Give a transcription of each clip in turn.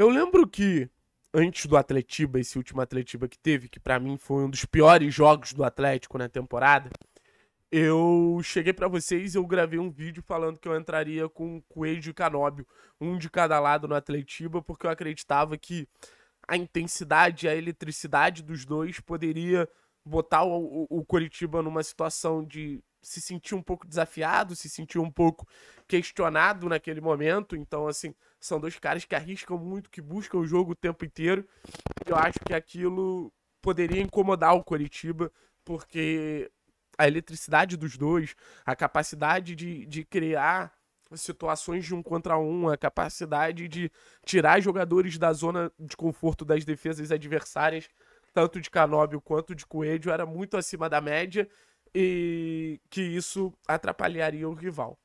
Eu lembro que antes do Atletiba, esse último Atletiba que teve, que para mim foi um dos piores jogos do Atlético na temporada, eu cheguei para vocês, e eu gravei um vídeo falando que eu entraria com Coelho e Canóbio, um de cada lado no Atletiba, porque eu acreditava que a intensidade, a eletricidade dos dois poderia botar o, o, o Curitiba numa situação de se sentiu um pouco desafiado, se sentiu um pouco questionado naquele momento. Então, assim, são dois caras que arriscam muito, que buscam o jogo o tempo inteiro. Eu acho que aquilo poderia incomodar o Coritiba, porque a eletricidade dos dois, a capacidade de, de criar situações de um contra um, a capacidade de tirar jogadores da zona de conforto das defesas adversárias, tanto de Canóbio quanto de Coelho, era muito acima da média e que isso atrapalharia o rival.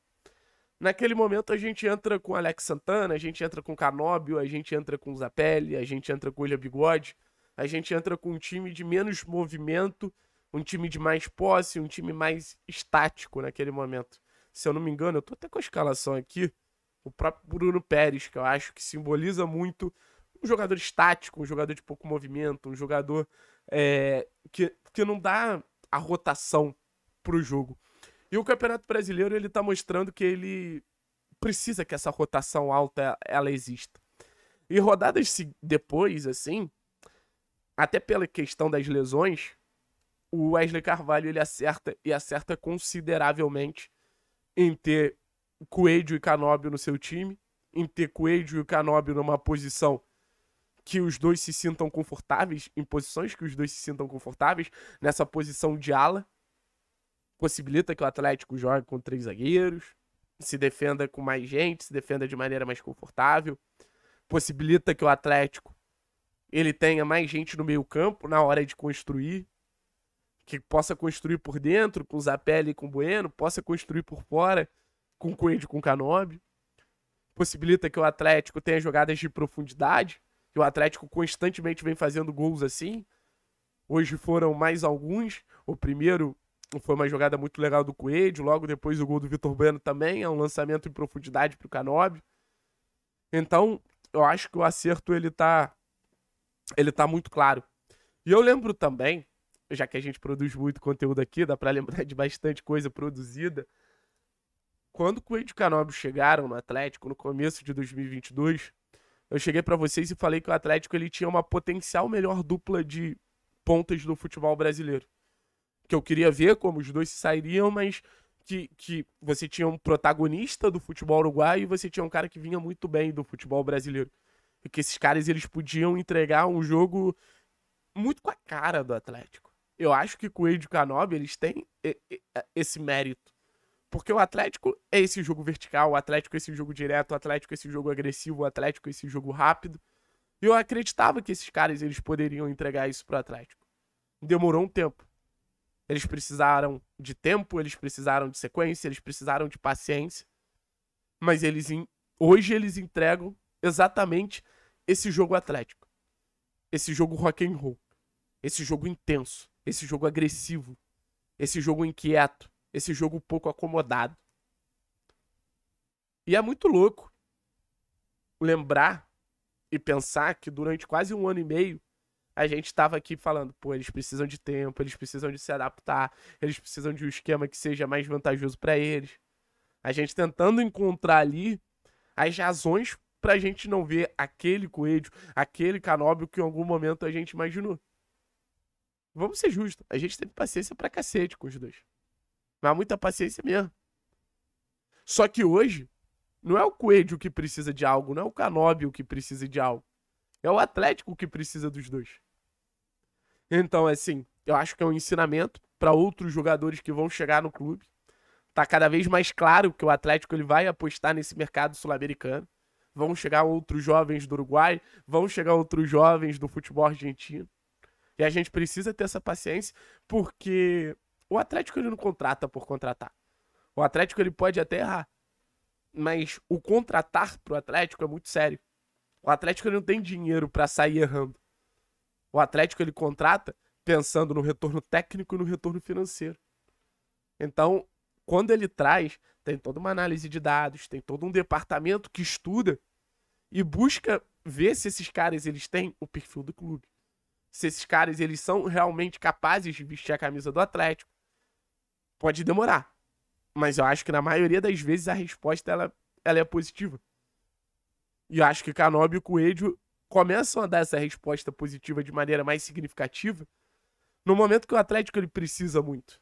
Naquele momento a gente entra com Alex Santana, a gente entra com Canóbio, a gente entra com Zapelli, a gente entra com William Bigode, a gente entra com um time de menos movimento, um time de mais posse, um time mais estático naquele momento. Se eu não me engano, eu tô até com a escalação aqui, o próprio Bruno Pérez, que eu acho que simboliza muito um jogador estático, um jogador de pouco movimento, um jogador é, que, que não dá a rotação pro jogo. E o Campeonato Brasileiro, ele tá mostrando que ele precisa que essa rotação alta ela exista. E rodadas depois, assim, até pela questão das lesões, o Wesley Carvalho ele acerta e acerta consideravelmente em ter Coelho e Canóbio no seu time, em ter Coelho e Canóbio numa posição que os dois se sintam confortáveis, em posições que os dois se sintam confortáveis, nessa posição de ala. Possibilita que o Atlético jogue com três zagueiros, se defenda com mais gente, se defenda de maneira mais confortável. Possibilita que o Atlético ele tenha mais gente no meio-campo na hora de construir, que possa construir por dentro com Zapelli e com Bueno, possa construir por fora com Coelho e com Canobi. Possibilita que o Atlético tenha jogadas de profundidade, o Atlético constantemente vem fazendo gols assim. Hoje foram mais alguns. O primeiro foi uma jogada muito legal do Coelho. Logo depois o gol do Vitor Bueno também. É um lançamento em profundidade para o Canobi. Então, eu acho que o acerto ele tá, ele tá muito claro. E eu lembro também, já que a gente produz muito conteúdo aqui, dá para lembrar de bastante coisa produzida. Quando o Coelho e o Canobi chegaram no Atlético, no começo de 2022, eu cheguei para vocês e falei que o Atlético ele tinha uma potencial melhor dupla de pontas do futebol brasileiro. Que eu queria ver como os dois se sairiam, mas que, que você tinha um protagonista do futebol uruguaio e você tinha um cara que vinha muito bem do futebol brasileiro. E que esses caras eles podiam entregar um jogo muito com a cara do Atlético. Eu acho que o e Canobi eles têm esse mérito porque o Atlético é esse jogo vertical, o Atlético é esse jogo direto, o Atlético é esse jogo agressivo, o Atlético é esse jogo rápido. E eu acreditava que esses caras eles poderiam entregar isso pro Atlético. Demorou um tempo. Eles precisaram de tempo, eles precisaram de sequência, eles precisaram de paciência. Mas eles hoje eles entregam exatamente esse jogo Atlético. Esse jogo rock and roll. Esse jogo intenso, esse jogo agressivo, esse jogo inquieto esse jogo um pouco acomodado. E é muito louco lembrar e pensar que durante quase um ano e meio a gente estava aqui falando, pô, eles precisam de tempo, eles precisam de se adaptar, eles precisam de um esquema que seja mais vantajoso para eles. A gente tentando encontrar ali as razões para a gente não ver aquele coelho, aquele canóbio que em algum momento a gente imaginou. Vamos ser justos, a gente teve paciência pra cacete com os dois. Mas muita paciência mesmo. Só que hoje, não é o Coelho que precisa de algo, não é o Canóbio que precisa de algo. É o Atlético que precisa dos dois. Então, assim, eu acho que é um ensinamento para outros jogadores que vão chegar no clube. Tá cada vez mais claro que o Atlético ele vai apostar nesse mercado sul-americano. Vão chegar outros jovens do Uruguai, vão chegar outros jovens do futebol argentino. E a gente precisa ter essa paciência, porque o Atlético ele não contrata por contratar. O Atlético ele pode até errar. Mas o contratar pro Atlético é muito sério. O Atlético ele não tem dinheiro para sair errando. O Atlético ele contrata pensando no retorno técnico e no retorno financeiro. Então, quando ele traz, tem toda uma análise de dados, tem todo um departamento que estuda e busca ver se esses caras eles têm o perfil do clube. Se esses caras eles são realmente capazes de vestir a camisa do Atlético, pode demorar. Mas eu acho que na maioria das vezes a resposta ela, ela é positiva. E eu acho que Canobi e o Coelho começam a dar essa resposta positiva de maneira mais significativa no momento que o Atlético ele precisa muito.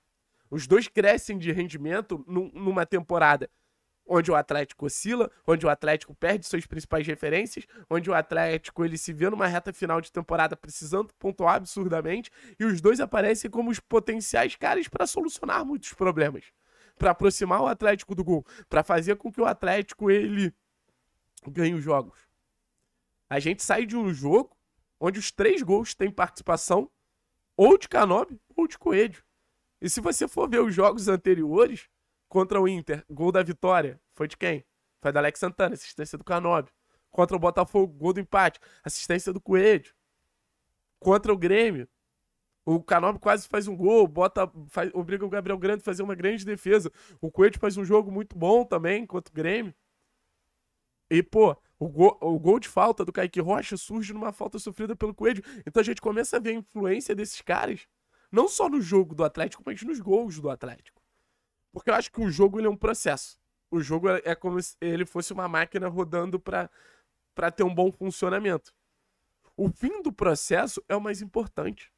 Os dois crescem de rendimento num, numa temporada onde o Atlético oscila, onde o Atlético perde suas principais referências, onde o Atlético ele se vê numa reta final de temporada precisando pontuar absurdamente, e os dois aparecem como os potenciais caras para solucionar muitos problemas, para aproximar o Atlético do gol, para fazer com que o Atlético ele ganhe os jogos. A gente sai de um jogo onde os três gols têm participação ou de Canobi ou de Coelho. E se você for ver os jogos anteriores, Contra o Inter, gol da vitória. Foi de quem? Foi da Alex Santana, assistência do Canobi. Contra o Botafogo, gol do empate, assistência do Coelho. Contra o Grêmio, o Canobi quase faz um gol, bota, faz, obriga o Gabriel Grande a fazer uma grande defesa. O Coelho faz um jogo muito bom também contra o Grêmio. E, pô, o gol, o gol de falta do Kaique Rocha surge numa falta sofrida pelo Coelho. Então a gente começa a ver a influência desses caras, não só no jogo do Atlético, mas nos gols do Atlético. Porque eu acho que o jogo ele é um processo. O jogo é, é como se ele fosse uma máquina rodando para ter um bom funcionamento. O fim do processo é o mais importante.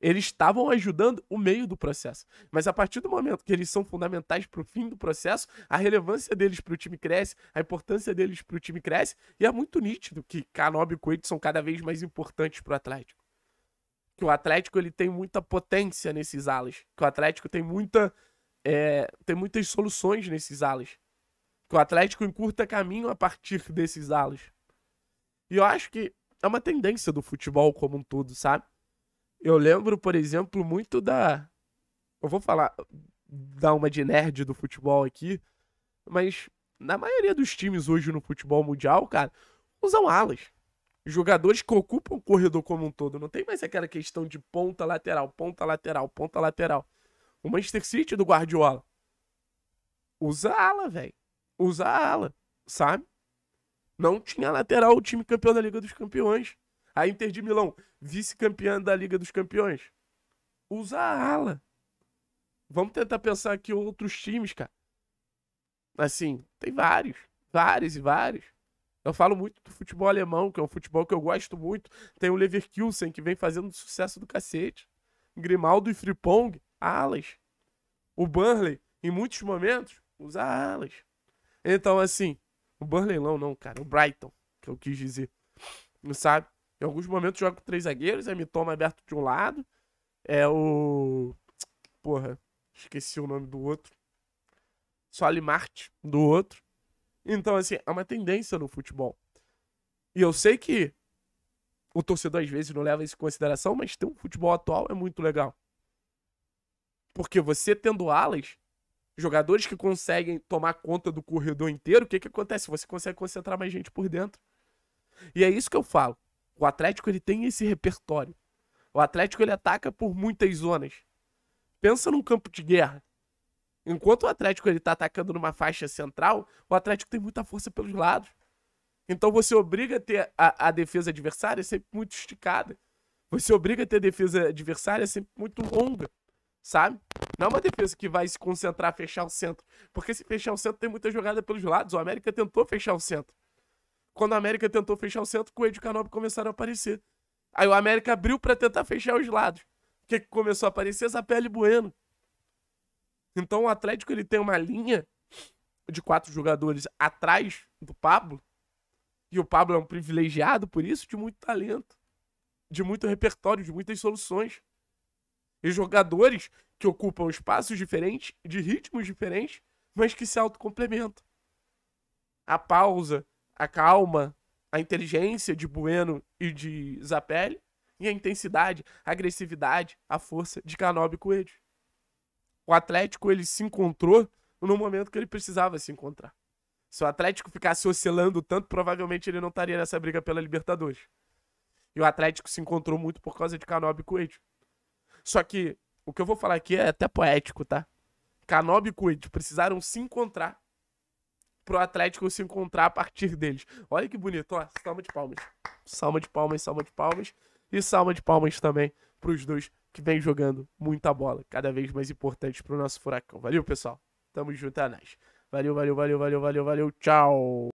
Eles estavam ajudando o meio do processo. Mas a partir do momento que eles são fundamentais para o fim do processo, a relevância deles para o time cresce, a importância deles para o time cresce, e é muito nítido que Canobi e Coelho são cada vez mais importantes para o Atlético. Que o Atlético ele tem muita potência nesses alas, que o Atlético tem muita é, tem muitas soluções nesses alas. Que o Atlético encurta caminho a partir desses alas. E eu acho que é uma tendência do futebol como um todo, sabe? Eu lembro, por exemplo, muito da. Eu vou falar. Dar uma de nerd do futebol aqui. Mas na maioria dos times hoje no futebol mundial, cara, usam alas. Jogadores que ocupam o corredor como um todo. Não tem mais aquela questão de ponta lateral, ponta lateral, ponta lateral. O Manchester City do Guardiola. Usa ala, velho. Usa ala, sabe? Não tinha lateral o time campeão da Liga dos Campeões. A Inter de Milão, vice-campeã da Liga dos Campeões. Usa ala. Vamos tentar pensar aqui outros times, cara. Assim, tem vários. Vários e vários. Eu falo muito do futebol alemão, que é um futebol que eu gosto muito. Tem o Leverkusen, que vem fazendo sucesso do cacete. Grimaldo e Fripong alas. O Burnley, em muitos momentos, usa alas. Então, assim, o Burnley não, não, cara. O Brighton, que eu quis dizer. Não sabe? Em alguns momentos joga com três zagueiros, é Mitoma aberto de um lado. É o. Porra, esqueci o nome do outro. Soli Marte do outro. Então, assim, é uma tendência no futebol. E eu sei que o torcedor às vezes não leva isso em consideração, mas ter um futebol atual é muito legal. Porque você tendo alas, jogadores que conseguem tomar conta do corredor inteiro, o que, que acontece? Você consegue concentrar mais gente por dentro. E é isso que eu falo. O Atlético ele tem esse repertório. O Atlético ele ataca por muitas zonas. Pensa num campo de guerra. Enquanto o Atlético ele tá atacando numa faixa central, o Atlético tem muita força pelos lados. Então você obriga a ter a, a defesa adversária sempre muito esticada. Você obriga a ter a defesa adversária sempre muito longa sabe? Não é uma defesa que vai se concentrar, fechar o centro. Porque se fechar o centro, tem muita jogada pelos lados. O América tentou fechar o centro. Quando o América tentou fechar o centro, Coelho e Canobi começaram a aparecer. Aí o América abriu para tentar fechar os lados. O que, que começou a aparecer? Zapelli Bueno. Então o Atlético ele tem uma linha de quatro jogadores atrás do Pablo. E o Pablo é um privilegiado por isso, de muito talento, de muito repertório, de muitas soluções e jogadores que ocupam espaços diferentes, de ritmos diferentes, mas que se autocomplementam. A pausa, a calma, a inteligência de Bueno e de Zapelli, e a intensidade, a agressividade, a força de Canobi Coelho. O Atlético ele se encontrou no momento que ele precisava se encontrar. Se o Atlético ficasse oscilando tanto, provavelmente ele não estaria nessa briga pela Libertadores. E o Atlético se encontrou muito por causa de Canobi Coelho. Só que o que eu vou falar aqui é até poético, tá? Canob e Kuid precisaram se encontrar pro Atlético se encontrar a partir deles. Olha que bonito, ó. Salma de palmas. Salma de palmas, salma de palmas. E salma de palmas também pros dois que vem jogando muita bola. Cada vez mais importante pro nosso furacão. Valeu, pessoal. Tamo junto, é nóis. Valeu, valeu, valeu, valeu, valeu, valeu. Tchau.